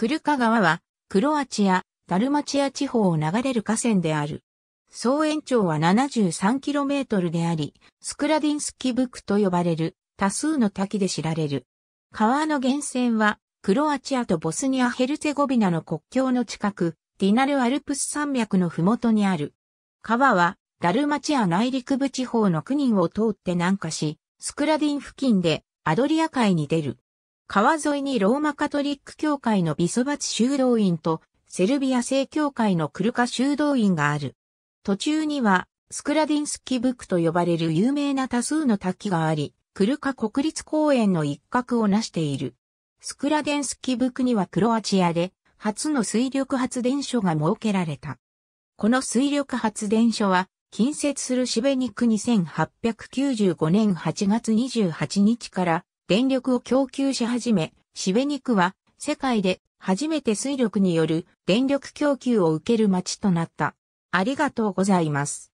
クルカ川は、クロアチア、ダルマチア地方を流れる河川である。総延長は 73km であり、スクラディンスキブクと呼ばれる多数の滝で知られる。川の源泉は、クロアチアとボスニア・ヘルツェゴビナの国境の近く、ディナル・アルプス山脈のふもとにある。川は、ダルマチア内陸部地方の国人を通って南下し、スクラディン付近でアドリア海に出る。川沿いにローマカトリック教会のビソバチ修道院とセルビア正教会のクルカ修道院がある。途中にはスクラディンスキブクと呼ばれる有名な多数の滝があり、クルカ国立公園の一角を成している。スクラデンスキブクにはクロアチアで初の水力発電所が設けられた。この水力発電所は近接するシベニクに1895年8月28日から電力を供給し始め、シベニクは世界で初めて水力による電力供給を受ける町となった。ありがとうございます。